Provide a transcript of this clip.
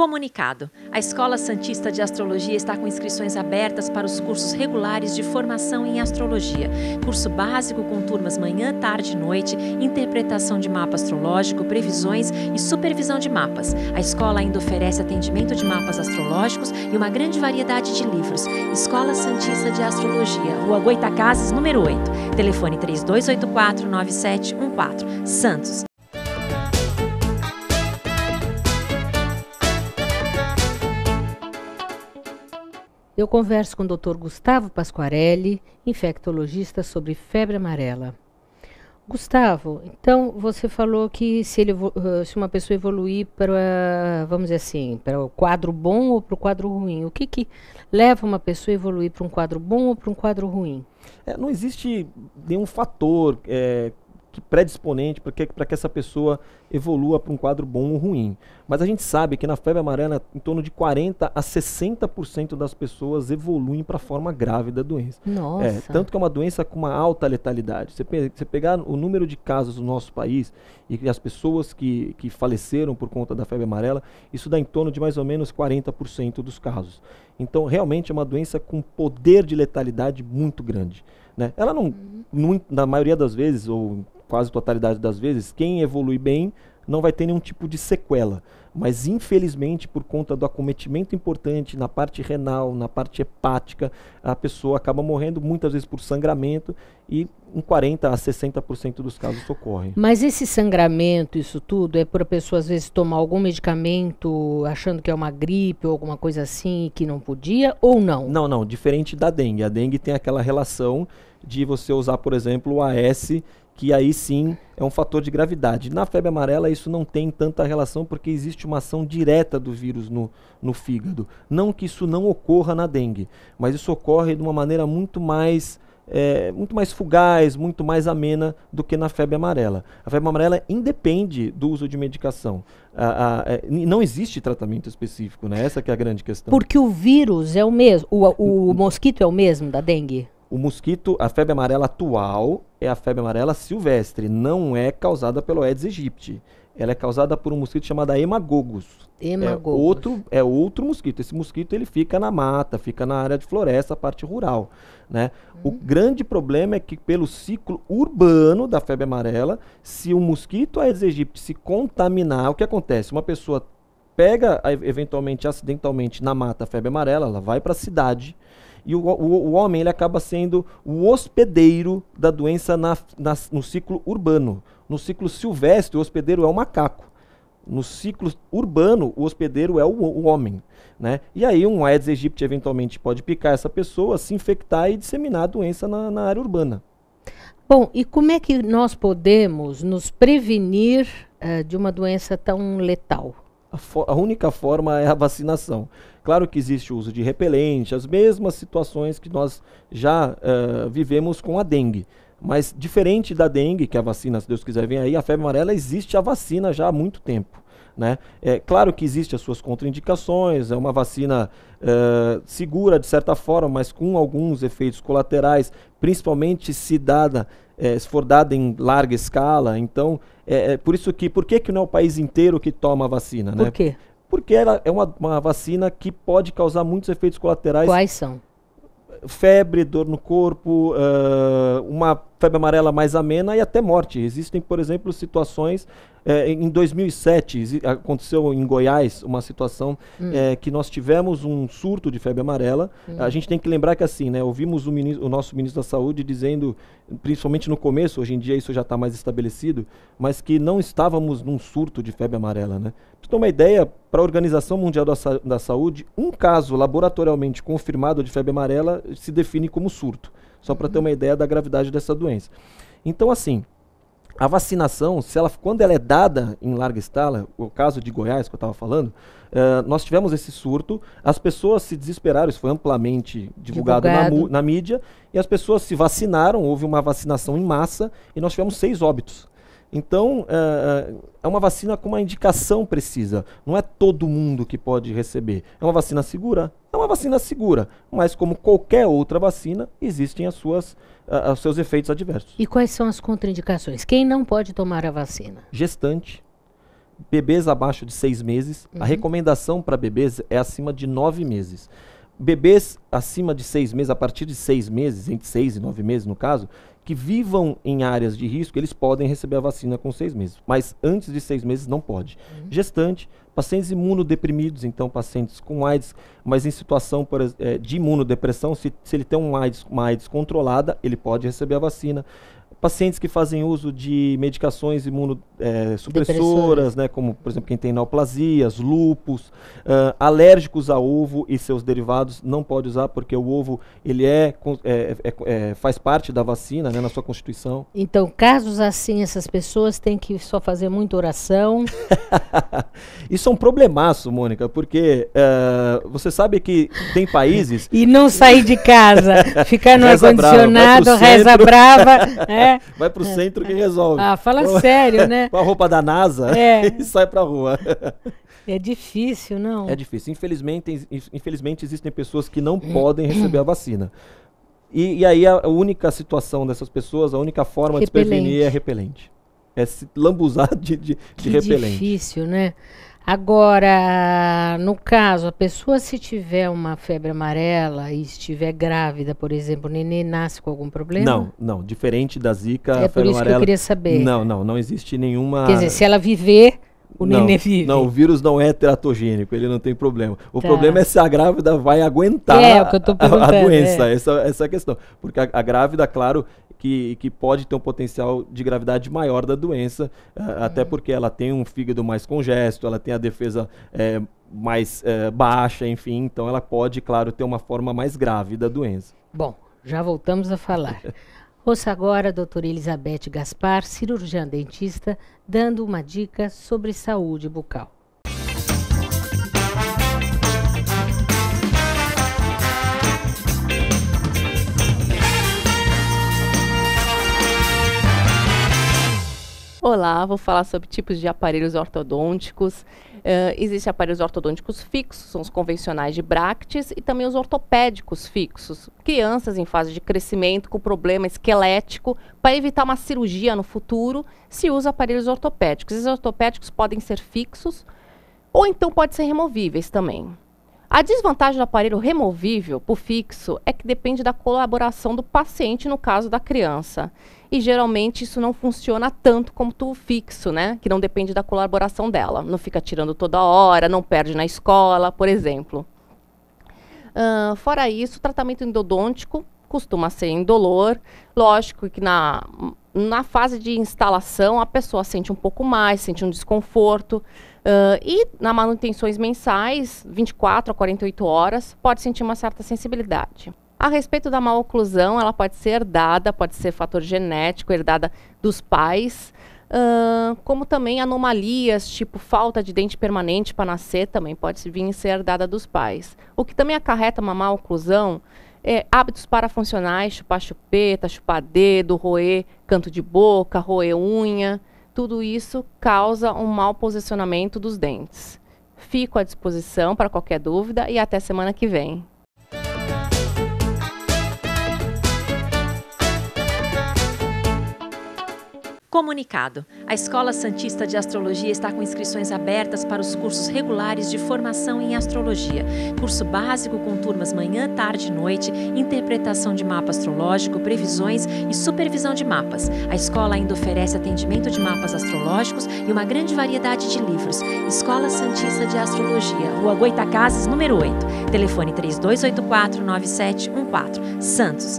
Comunicado: A Escola Santista de Astrologia está com inscrições abertas para os cursos regulares de formação em astrologia. Curso básico com turmas manhã, tarde e noite, interpretação de mapa astrológico, previsões e supervisão de mapas. A escola ainda oferece atendimento de mapas astrológicos e uma grande variedade de livros. Escola Santista de Astrologia, Rua Goitacazes, número 8. Telefone 32849714, Santos. Eu converso com o Dr. Gustavo Pasquarelli, infectologista sobre febre amarela. Gustavo, então você falou que se, ele, eh, se uma pessoa evoluir para, vamos dizer assim, para o quadro bom ou para o quadro ruim, o que, que leva uma pessoa a evoluir para um quadro bom ou para um quadro ruim? É, não existe nenhum fator é, predisponente para que, que essa pessoa evolua para um quadro bom ou ruim. Mas a gente sabe que na febre amarela, em torno de 40% a 60% das pessoas evoluem para a forma grave da doença. É, Nossa. É, tanto que é uma doença com uma alta letalidade. Você, você pegar o número de casos no nosso país e as pessoas que, que faleceram por conta da febre amarela, isso dá em torno de mais ou menos 40% dos casos. Então, realmente é uma doença com poder de letalidade muito grande. Né? Ela não, não, uhum. na maioria das vezes, ou quase totalidade das vezes, quem evolui bem não vai ter nenhum tipo de sequela. Mas infelizmente, por conta do acometimento importante na parte renal, na parte hepática, a pessoa acaba morrendo muitas vezes por sangramento e em 40 a 60% dos casos ocorre. Mas esse sangramento, isso tudo, é para a pessoa às vezes tomar algum medicamento achando que é uma gripe ou alguma coisa assim que não podia ou não? Não, não, diferente da dengue. A dengue tem aquela relação de você usar, por exemplo, o AS que aí sim é um fator de gravidade. Na febre amarela, isso não tem tanta relação porque existe uma ação direta do vírus no, no fígado. Não que isso não ocorra na dengue, mas isso ocorre de uma maneira muito mais. É, muito mais fugaz, muito mais amena do que na febre amarela. A febre amarela independe do uso de medicação. A, a, a, é, não existe tratamento específico, né? Essa é a grande questão. Porque o vírus é o mesmo, o, o mosquito é o mesmo da dengue? o mosquito, a febre amarela atual é a febre amarela silvestre, não é causada pelo Aedes aegypti. Ela é causada por um mosquito chamado Hemagogos. Hemagogos. É outro, é outro mosquito. Esse mosquito ele fica na mata, fica na área de floresta, a parte rural, né? Hum. O uhum. grande problema é que pelo ciclo urbano da febre amarela, se o mosquito Aedes aegypti se contaminar, o que acontece? Uma pessoa pega eventualmente acidentalmente na mata a febre amarela, ela vai para a cidade e o, o, o homem ele acaba sendo o hospedeiro da doença na, na, no ciclo urbano. No ciclo silvestre, o hospedeiro é o macaco. No ciclo urbano, o hospedeiro é o, o homem. Né? E aí um Aedes aegypti eventualmente pode picar essa pessoa, se infectar e disseminar a doença na, na área urbana. Bom, e como é que nós podemos nos prevenir uh, de uma doença tão letal? a, a, única forma é a vacinação. Claro que existe o uso de repelente, as mesmas situações que nós já uh, vivemos com a dengue. Mas diferente da dengue, que a vacina, se Deus quiser, vem aí, a febre amarela existe a vacina já há muito tempo. Né? É claro que existe as suas contraindicações, é uma vacina eh, segura de certa forma, mas com alguns efeitos colaterais, principalmente se dada, eh, se for dada em larga escala. Então, é, é, por isso que, por que, que não é o país inteiro que toma a vacina? Né? Por né? quê? Porque ela é uma, uma vacina que pode causar muitos efeitos colaterais. Quais são? febre, dor no corpo, uh, uma febre amarela mais amena e até morte. Existem, por exemplo, situações é, em 2007 aconteceu em Goiás uma situação hum. é, que nós tivemos um surto de febre amarela. Hum. A gente tem que lembrar que assim, né, ouvimos o, ministro, o, nosso ministro da Saúde dizendo, principalmente no começo, hoje em dia isso já está mais estabelecido, mas que não estávamos num surto de febre amarela, né? Pra ter uma ideia, para a Organização Mundial da, Sa da Saúde, um caso laboratorialmente confirmado de febre amarela se define como surto. Só para uhum. ter uma ideia da gravidade dessa doença. Então assim, a vacinação, se ela, quando ela é dada em larga escala, o caso de Goiás que eu estava falando, uh, nós tivemos esse surto, as pessoas se desesperaram, isso foi amplamente divulgado, divulgado. Na, na, mídia, e as pessoas se vacinaram, houve uma vacinação em massa, e nós tivemos seis óbitos. Então, é, é, é uma vacina com uma indicação precisa. Não é todo mundo que pode receber. É uma vacina segura? É uma vacina segura. Mas, como qualquer outra vacina, existem as suas, os seus efeitos adversos. E quais são as contraindicações? Quem não pode tomar a vacina? Gestante, bebês abaixo de seis meses. Uhum. A recomendação para bebês é acima de nove meses bebês acima de seis meses, a partir de seis meses, entre seis e nove meses no caso, que vivam em áreas de risco, eles podem receber a vacina com seis meses. Mas antes de seis meses não pode. Uhum. Gestante, pacientes imunodeprimidos, então pacientes com AIDS, mas em situação por, é, de imunodepressão, se, se ele tem um AIDS, uma AIDS controlada, ele pode receber a vacina pacientes que fazem uso de medicações imunossupressoras, né, como, por exemplo, quem tem neoplasias, lupus, uh, alérgicos a ovo e seus derivados, não pode usar porque o ovo ele é, é, é, é faz parte da vacina, né, na sua constituição. Então, casos assim, essas pessoas têm que só fazer muita oração. Isso é um problemaço, Mônica, porque uh, você sabe que tem países... e não sair de casa, ficar no ar-condicionado, reza brava... Reza brava é, É. Vai pro centro que resolve. Ah, fala com, sério, né? Com a roupa da NASA é. e sai pra rua. É difícil, não? É difícil. Infelizmente, infelizmente existem pessoas que não podem receber a vacina. E, e aí a única situação dessas pessoas, a única forma repelente. de se prevenir é repelente. É se lambuzar de, de, de repelente. É difícil, né? Agora, no caso, a pessoa se tiver uma febre amarela e estiver grávida, por exemplo, o nenê nasce com algum problema? Não, não. Diferente da zika, é a febre amarela... É por isso que eu queria saber. Não, não. Não existe nenhuma... Quer dizer, se ela viver... O não, nenê vive. Não, o vírus não é teratogênico, ele não tem problema. O tá. problema é se a grávida vai aguentar é, a, a, doença, é. essa, essa é questão. Porque a, a grávida, claro, que, que pode ter um potencial de gravidade maior da doença, eh, uhum. até porque ela tem um fígado mais congesto, ela tem a defesa é, mais é, baixa, enfim, então ela pode, claro, ter uma forma mais grave da doença. Bom, já voltamos a falar. Ouça agora a doutora Elizabeth Gaspar, cirurgiã dentista, dando uma dica sobre saúde bucal. Olá, vou falar sobre tipos de aparelhos ortodônticos. Uh, eh, Existem aparelhos ortodônticos fixos, são os convencionais de Bractis, e também os ortopédicos fixos. Crianças em fase de crescimento com problema esquelético, para evitar uma cirurgia no futuro, se usa aparelhos ortopédicos. Esses ortopédicos podem ser fixos ou então podem ser removíveis também. A desvantagem do aparelho removível por fixo é que depende da colaboração do paciente no caso da criança. E geralmente isso não funciona tanto como o fixo, né? Que não depende da colaboração dela. Não fica tirando toda hora, não perde na escola, por exemplo. Uh, fora isso, tratamento endodôntico costuma ser indolor. Lógico que na, na fase de instalação a pessoa sente um pouco mais, sente um desconforto. Uh, e na manutenções mensais, 24 a 48 horas, pode sentir uma certa sensibilidade. A respeito da mal oclusão, ela pode ser herdada, pode ser fator genético, herdada dos pais, uh, como também anomalias, tipo falta de dente permanente para nascer, também pode vir ser herdada dos pais. O que também acarreta uma mal oclusão é, hábitos parafuncionais, chupar chupeta, chupar dedo, roer canto de boca, roer unha, tudo isso causa um mau posicionamento dos dentes. Fico à disposição para qualquer dúvida e até semana que vem. Comunicado: A Escola Santista de Astrologia está com inscrições abertas para os cursos regulares de formação em astrologia. Curso básico com turmas manhã, tarde e noite, interpretação de mapa astrológico, previsões e supervisão de mapas. A escola ainda oferece atendimento de mapas astrológicos e uma grande variedade de livros. Escola Santista de Astrologia, Rua Goitacazes, número 8. Telefone 3284 9714, Santos.